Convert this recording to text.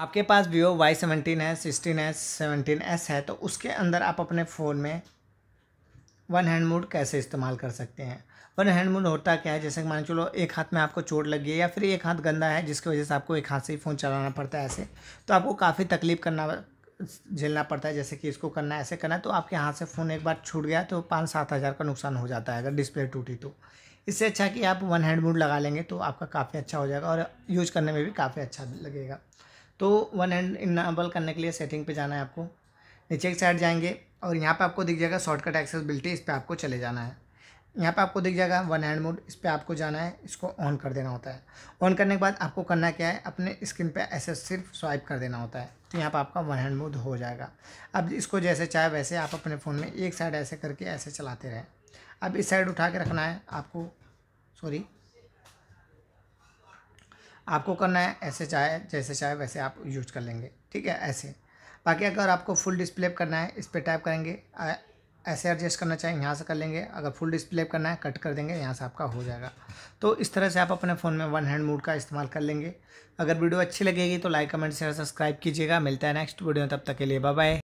आपके पास Vivo Y seventeen है सिक्सटीन एस सेवनटीन एस है तो उसके अंदर आप अपने फ़ोन में वन हैंड मोड कैसे इस्तेमाल कर सकते हैं वन हैंड मोड होता क्या है जैसे कि मान चलो एक हाथ में आपको चोट लगी है या फिर एक हाथ गंदा है जिसकी वजह से आपको एक हाथ से ही फ़ोन चलाना पड़ता है ऐसे तो आपको काफ़ी तकलीफ़ करना झेलना पड़ता है जैसे कि इसको करना ऐसे करना तो आपके हाथ से फ़ोन एक बार छूट गया तो पाँच सात हज़ार का नुकसान हो जाता है अगर डिस्प्ले टूटी तो इससे अच्छा कि आप वन हैंड मोड लगा लेंगे तो आपका काफ़ी अच्छा हो जाएगा और यूज करने में भी काफ़ी अच्छा लगेगा तो वन हैंड इनाबल करने के लिए सेटिंग पे जाना है आपको नीचे एक साइड जाएंगे और यहाँ पे आपको दिख जाएगा शॉर्टकट एक्सेसबिलिटी इस पर आपको चले जाना है यहाँ पे आपको दिख जाएगा वन हैंड मोड इस पर आपको जाना है इसको ऑन कर देना होता है ऑन करने के बाद आपको करना क्या है अपने स्क्रीन पे ऐसे सिर्फ स्वाइप कर देना होता है तो यहाँ पर आपका वन हैंड मोड हो जाएगा अब इसको जैसे चाहे वैसे आप अपने फ़ोन में एक साइड ऐसे करके ऐसे चलाते रहें अब इस साइड उठा के रखना है आपको सॉरी आपको करना है ऐसे चाहे जैसे चाहे वैसे आप यूज कर लेंगे ठीक है ऐसे बाकी अगर आपको फुल डिस्प्ले करना है इस पर टाइप करेंगे ऐसे एडजस्ट करना चाहें यहाँ से कर लेंगे अगर फुल डिस्प्ले करना है कट कर देंगे यहाँ से आपका हो जाएगा तो इस तरह से आप अपने फ़ोन में वन हैंड मोड का इस्तेमाल कर लेंगे अगर वीडियो अच्छी लगेगी तो लाइक कमेंट शेयर सब्सक्राइब कीजिएगा मिलता है नेक्स्ट वीडियो तब तक के लिए बाय बाय